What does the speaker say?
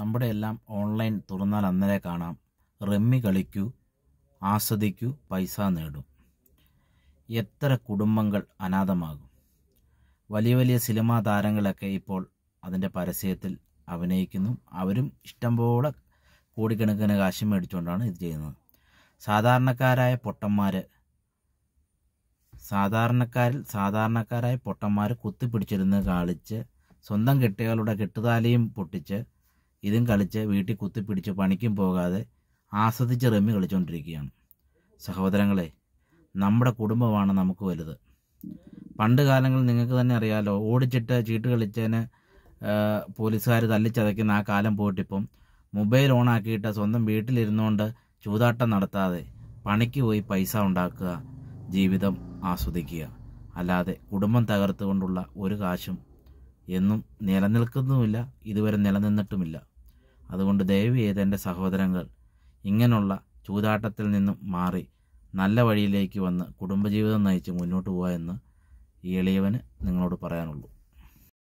നമ്മുടെ എല്ലാം ഓൺലൈൻ തുറന്നാൽ അന്നേരെ കാണാം റമ്മി കളിക്കൂ ആസ്വദിക്കൂ പൈസ നേടൂ എത്ര കുടുംബങ്ങൾ അനാഥമാകും വലിയ വലിയ സിനിമാ താരങ്ങളൊക്കെ ഇപ്പോൾ അതിൻ്റെ പരസ്യത്തിൽ അഭിനയിക്കുന്നു അവരും ഇഷ്ടംപോലെ കോടിക്കണക്കിന് കാശ് മേടിച്ചുകൊണ്ടാണ് ഇത് ചെയ്യുന്നത് സാധാരണക്കാരായ പൊട്ടന്മാർ സാധാരണക്കാരിൽ സാധാരണക്കാരായ പൊട്ടന്മാർ കുത്തിപ്പിടിച്ചിരുന്ന് കാളിച്ച് സ്വന്തം കെട്ടികളുടെ കെട്ടുതാലിയും പൊട്ടിച്ച് ഇതും കളിച്ച് വീട്ടിൽ കുത്തിപ്പിടിച്ച് പണിക്കും പോകാതെ ആസ്വദിച്ച് റമ്മി കളിച്ചുകൊണ്ടിരിക്കുകയാണ് സഹോദരങ്ങളെ നമ്മുടെ കുടുംബമാണ് നമുക്ക് വലുത് പണ്ട് കാലങ്ങളിൽ നിങ്ങൾക്ക് തന്നെ അറിയാലോ ഓടിച്ചിട്ട് ചീട്ട് കളിച്ചതിന് പോലീസുകാർ തല്ലിച്ചതയ്ക്കുന്ന ആ കാലം പോയിട്ടിപ്പം മൊബൈൽ ഓണാക്കിയിട്ട് സ്വന്തം വീട്ടിലിരുന്നുകൊണ്ട് ചൂതാട്ടം നടത്താതെ പണിക്ക് പോയി പൈസ ഉണ്ടാക്കുക ജീവിതം ആസ്വദിക്കുക അല്ലാതെ കുടുംബം തകർത്തുകൊണ്ടുള്ള ഒരു കാശും എന്നും നിലനിൽക്കുന്നുമില്ല ഇതുവരെ നിലനിന്നിട്ടുമില്ല അതുകൊണ്ട് ദയവ് ചെയ്ത് എൻ്റെ സഹോദരങ്ങൾ ഇങ്ങനെയുള്ള ചൂതാട്ടത്തിൽ നിന്നും മാറി നല്ല വഴിയിലേക്ക് വന്ന് കുടുംബജീവിതം നയിച്ച് മുന്നോട്ട് പോകുക എന്ന് ഈ എളിയവന് നിങ്ങളോട് പറയാനുള്ളൂ